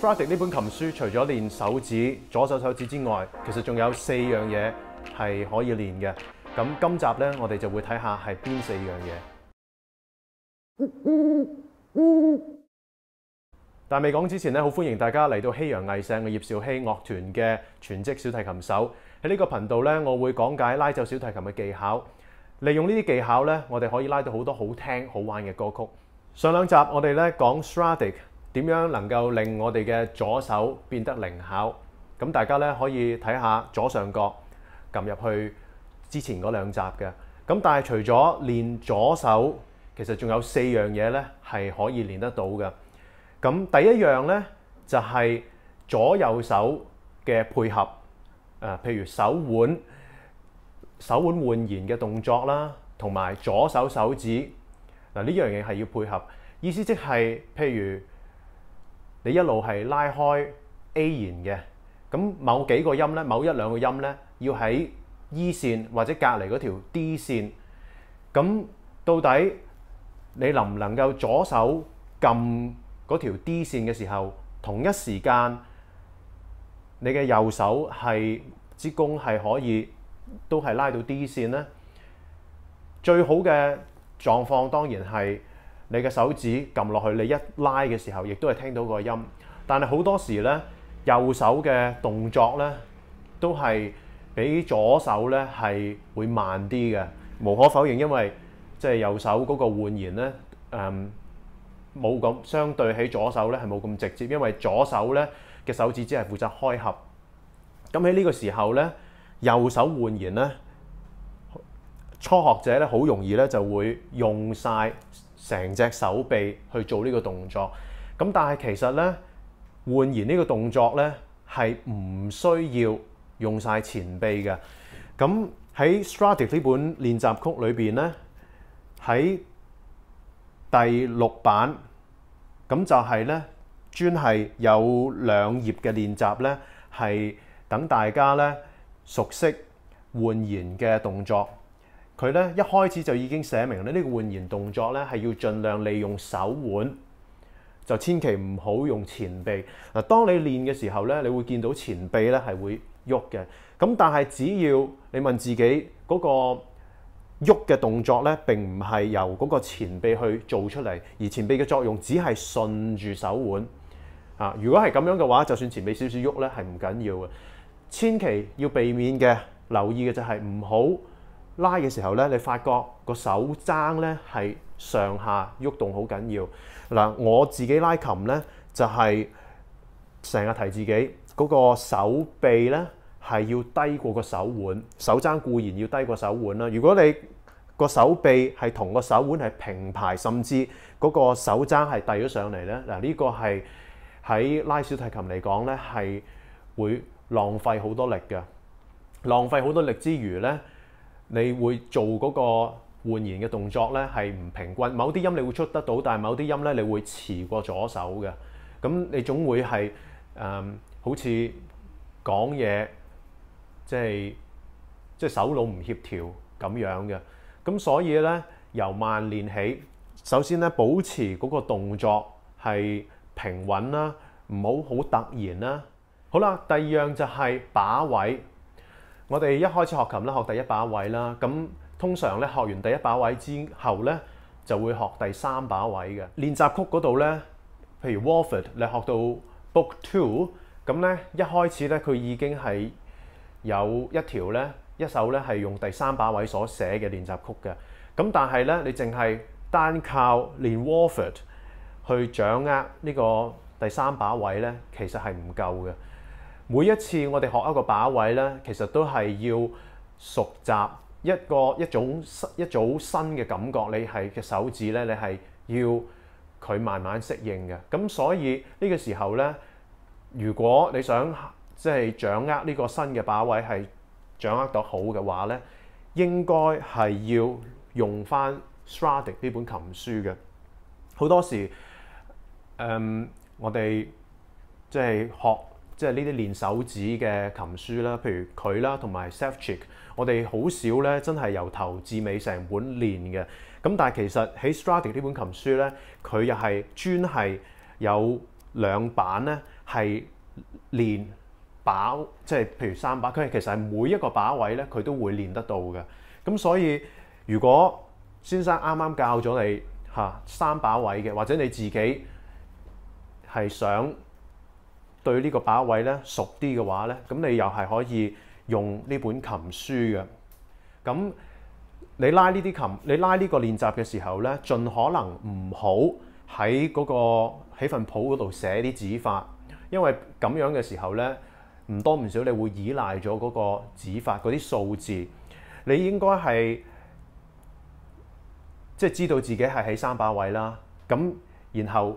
Stradic 呢本琴書除咗練手指左手手指之外，其實仲有四樣嘢係可以練嘅。咁今集呢，我哋就會睇下係邊四樣嘢。但未講之前呢，好歡迎大家嚟到希洋藝聲嘅葉兆熙樂團嘅全職小提琴手喺呢個頻道呢，我會講解拉奏小提琴嘅技巧。利用呢啲技巧呢，我哋可以拉到好多好聽好玩嘅歌曲。上兩集我哋咧講 Stradic。點樣能夠令我哋嘅左手變得靈巧？咁大家咧可以睇下左上角撳入去之前嗰兩集嘅。咁但係除咗練左手，其實仲有四樣嘢咧係可以練得到嘅。咁第一樣咧就係左右手嘅配合，誒，譬如手腕、手腕換弦嘅動作啦，同埋左手手指嗱呢樣嘢係要配合，意思即係譬如。你一路係拉開 A 弦嘅，咁某幾個音咧，某一兩個音咧，要喺 E 線或者隔離嗰條 D 線，咁到底你能唔能夠左手撳嗰條 D 線嘅時候，同一時間你嘅右手係支弓係可以都係拉到 D 線咧？最好嘅狀況當然係。你嘅手指撳落去，你一拉嘅時候，亦都係聽到個音。但係好多時咧，右手嘅動作咧，都係比左手咧係會慢啲嘅。無可否認，因為即係右手嗰個換弦咧，誒冇咁相對喺左手咧係冇咁直接，因為左手咧嘅手指只係負責開合。咁喺呢個時候咧，右手換弦咧，初學者咧好容易咧就會用晒。成隻手臂去做呢個動作，咁但係其實咧換弦呢個動作咧係唔需要用晒前臂嘅。咁喺 s t r a t i g a r 本練習曲裏面咧，喺第六版，咁就係咧專係有兩頁嘅練習咧，係等大家咧熟悉換弦嘅動作。佢咧一開始就已經寫明咧，呢個換弦動作咧係要盡量利用手腕，就千祈唔好用前臂。嗱，當你練嘅時候咧，你會見到前臂咧係會喐嘅。咁但係只要你問自己嗰個喐嘅動作咧，並唔係由嗰個前臂去做出嚟，而前臂嘅作用只係順住手腕啊。如果係咁樣嘅話，就算前臂少少喐咧，係唔緊要嘅。千祈要避免嘅、留意嘅就係唔好。拉嘅時候咧，你發覺個手踭咧係上下喐動，好緊要嗱。我自己拉琴咧，就係成日提自己嗰個手臂咧，係要低過個手腕。手踭固然要低過手腕啦。如果你個手臂係同個手腕係平排，甚至嗰個手踭係遞咗上嚟咧，嗱呢個係喺拉小提琴嚟講咧，係會浪費好多力嘅。浪費好多力之餘咧，你會做嗰個換弦嘅動作咧，係唔平均。某啲音你會出得到，但係某啲音咧，你會遲過左手嘅。咁你總會係誒，好似講嘢，即係即係手腦唔協調咁樣嘅。咁所以咧，由慢練起，首先咧保持嗰個動作係平穩啦，唔好好突然啦。好啦，第二樣就係把位。我哋一開始學琴啦，學第一把位啦。咁通常咧，學完第一把位之後咧，就會學第三把位嘅練習曲嗰度咧。譬如 Warford，你學到 Book Two，咁咧一開始咧，佢已經係有一條咧，一首咧係用第三把位所寫嘅練習曲嘅。咁但係咧，你淨係單靠練 Warford 去掌握呢個第三把位咧，其實係唔夠嘅。每一次我哋學一個把位咧，其實都係要熟習一個一種新一種新嘅感覺。你係嘅手指咧，你係要佢慢慢適應嘅。咁所以呢個時候咧，如果你想即係掌握呢個新嘅把位係掌握到好嘅話咧，應該係要用翻 s t r a d i c 呢本琴書嘅。好多時，誒我哋即係學。即係呢啲練手指嘅琴書啦，譬如佢啦，同埋 Self Check，我哋好少咧，真係由頭至尾成本練嘅。咁但係其實喺 s t r a d i c 呢本琴書咧，佢又係專係有兩版咧，係練把，即係譬如三把，佢其實係每一個把位咧，佢都會練得到嘅。咁所以如果先生啱啱教咗你嚇三把位嘅，或者你自己係想，對呢個把位咧熟啲嘅話咧，咁你又係可以用呢本琴書嘅。咁你拉呢啲琴，你拉呢個練習嘅時候咧，盡可能唔好喺嗰個起份譜嗰度寫啲指法，因為咁樣嘅時候咧，唔多唔少你會依賴咗嗰個指法嗰啲數字。你應該係即係知道自己係喺三把位啦，咁然後。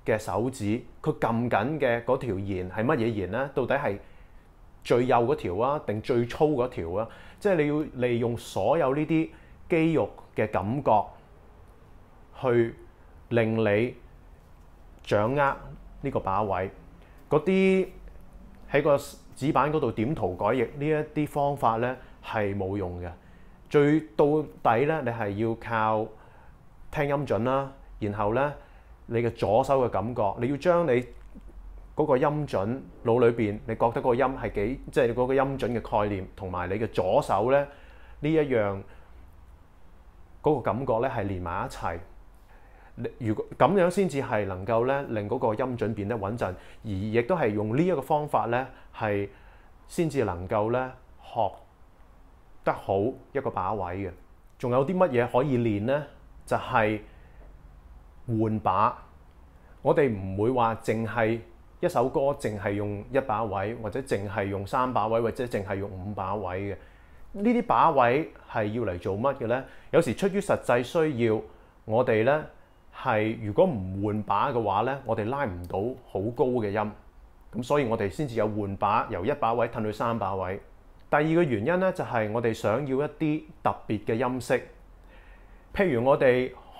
嘅手指，佢撳緊嘅嗰條弦係乜嘢弦咧？到底係最幼嗰條啊，定最粗嗰條啊？即係你要利用所有呢啲肌肉嘅感覺，去令你掌握呢個把位。嗰啲喺個紙板嗰度點圖改液呢一啲方法咧係冇用嘅。最到底咧，你係要靠聽音準啦，然後咧。你嘅左手嘅感覺，你要將你嗰個音準腦裏邊，你覺得嗰個音係幾，即係嗰個音準嘅概念，同埋你嘅左手咧呢一樣嗰個感覺咧係連埋一齊。如果咁樣先至係能夠咧令嗰個音準變得穩陣，而亦都係用呢一個方法咧係先至能夠咧學得好一個把位嘅。仲有啲乜嘢可以練咧？就係。換把，我哋唔會話淨係一首歌，淨係用一把位，或者淨係用三把位，或者淨係用五把位嘅。呢啲把位係要嚟做乜嘅呢？有時出於實際需要，我哋呢係如果唔換把嘅話呢，我哋拉唔到好高嘅音。咁所以我哋先至有換把，由一把位褪去三把位。第二個原因呢，就係我哋想要一啲特別嘅音色，譬如我哋。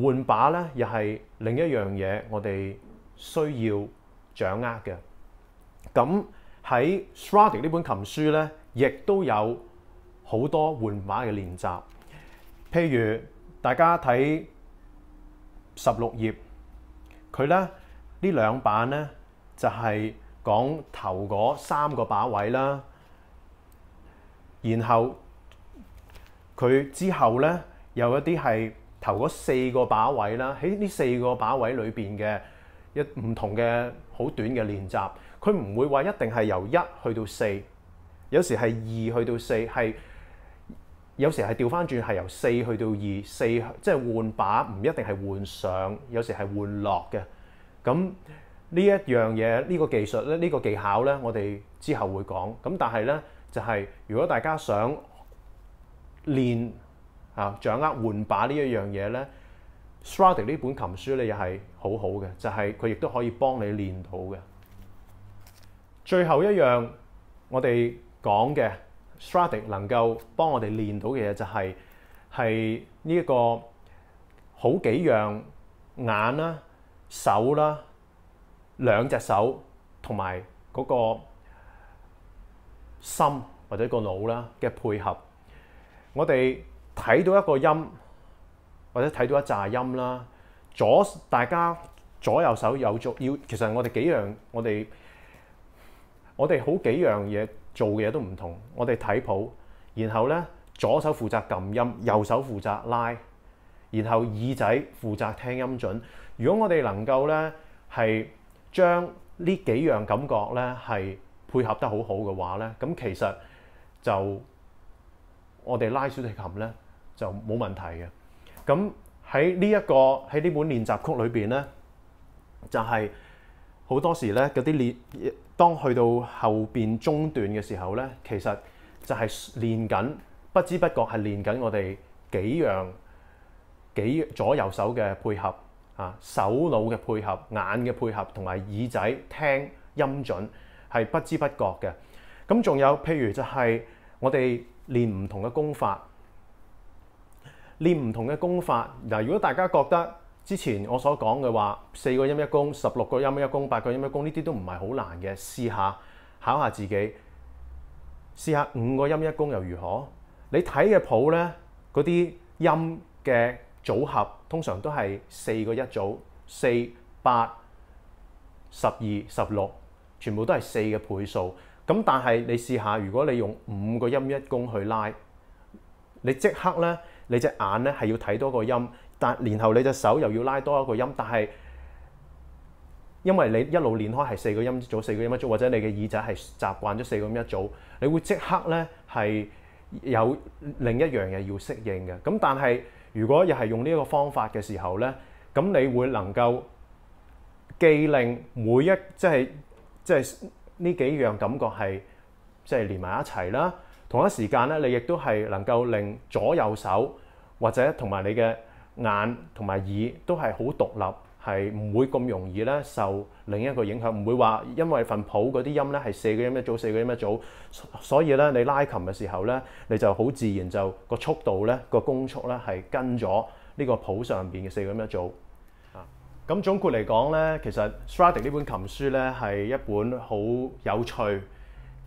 換把咧，又係另一樣嘢，我哋需要掌握嘅。咁喺 s t r a d e r 呢本琴書咧，亦都有好多換把嘅練習。譬如大家睇十六頁，佢咧呢兩版咧就係講頭嗰三個把位啦，然後佢之後咧有一啲係。頭嗰四個把位啦，喺呢四個把位裏邊嘅一唔同嘅好短嘅練習，佢唔會話一定係由一去到四，有時係二去到四，係有時係調翻轉係由四去到二，四即係換把唔一定係換上，有時係換落嘅。咁呢一樣嘢，呢個技術咧，呢個技巧咧，我哋之後會講。咁但係咧，就係如果大家想練。啊！掌握換把呢一樣嘢咧 s t r a t e g 呢本琴書咧又係好好嘅，就係佢亦都可以幫你練到嘅。最後一樣我哋講嘅 s t r a t e g 能夠幫我哋練到嘅嘢，就係係呢一個好幾樣眼啦、手啦、兩隻手同埋嗰個心或者個腦啦嘅配合。我哋。睇到一個音，或者睇到一紮音啦。左大家左右手有做要，其實我哋幾樣，我哋我哋好幾樣嘢做嘅嘢都唔同。我哋睇譜，然後咧左手負責撳音，右手負責拉，然後耳仔負責聽音準。如果我哋能夠咧係將呢幾樣感覺咧係配合得好好嘅話咧，咁其實就我哋拉小提琴咧。就冇問題嘅。咁喺呢一個喺呢本練習曲裏邊咧，就係好多時咧嗰啲練，當去到後邊中段嘅時候咧，其實就係練緊，不知不覺係練緊我哋幾樣幾左右手嘅配合啊，手腦嘅配合、眼嘅配合同埋耳仔聽音準係不知不覺嘅。咁仲有譬如就係我哋練唔同嘅功法。練唔同嘅功法嗱，如果大家覺得之前我所講嘅話，四個音一功、十六個音一功、八個音一功，呢啲都唔係好難嘅，試下考下自己，試下五個音一功又如何？你睇嘅譜呢，嗰啲音嘅組合通常都係四個一組，四、八、十二、十六，全部都係四嘅倍數。咁但係你試下，如果你用五個音一功去拉，你即刻呢。你隻眼咧係要睇多個音，但然後你隻手又要拉多一個音，但係因為你一路練開係四個音組，四個音一組，或者你嘅耳仔係習慣咗四個音一組，你會即刻咧係有另一樣嘢要適應嘅。咁但係如果又係用呢一個方法嘅時候咧，咁你會能夠既令每一即系即系呢幾樣感覺係即係連埋一齊啦，同一時間咧你亦都係能夠令左右手。或者同埋你嘅眼同埋耳都係好獨立，係唔會咁容易咧受另一個影響，唔會話因為份譜嗰啲音咧係四個音一組，四個音一組，所以咧你拉琴嘅時候咧，你就好自然就個速度咧、個功速咧係跟咗呢個譜上邊嘅四個音一組。咁總括嚟講咧，其實 s t r a t d i c 呢本琴書咧係一本好有趣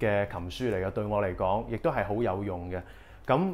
嘅琴書嚟嘅，對我嚟講亦都係好有用嘅。咁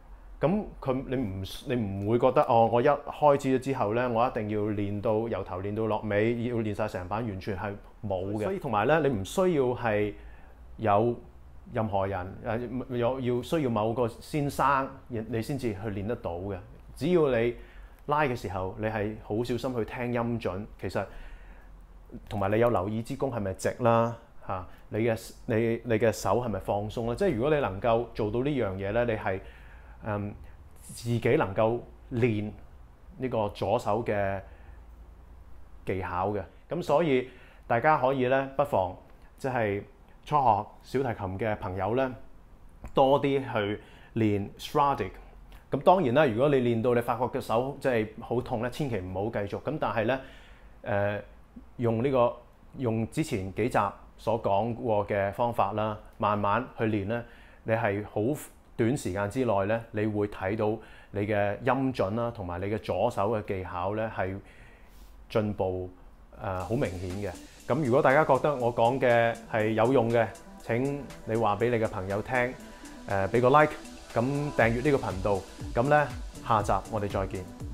咁佢你唔你唔會覺得哦。我一開始咗之後咧，我一定要練到由頭練到落尾，要練晒成版，完全係冇嘅。所以同埋咧，你唔需要係有任何人誒，有要需要某個先生，你先至去練得到嘅。只要你拉嘅時候，你係好小心去聽音準，其實同埋你有留意之功係咪直啦嚇？你嘅你你嘅手係咪放鬆咧？即係如果你能夠做到呢樣嘢咧，你係。誒自己能夠練呢個左手嘅技巧嘅，咁所以大家可以咧不妨即係初學小提琴嘅朋友咧，多啲去練 s t r a d i c 咁當然啦，如果你練到你發覺個手即係好痛咧，千祈唔好繼續。咁但係咧，誒用呢個用之前幾集所講過嘅方法啦，慢慢去練咧，你係好。短時間之內咧，你會睇到你嘅音準啦，同埋你嘅左手嘅技巧咧，係進步誒好明顯嘅。咁如果大家覺得我講嘅係有用嘅，請你話俾你嘅朋友聽，誒俾個 like，咁訂閱呢個頻道，咁咧下集我哋再見。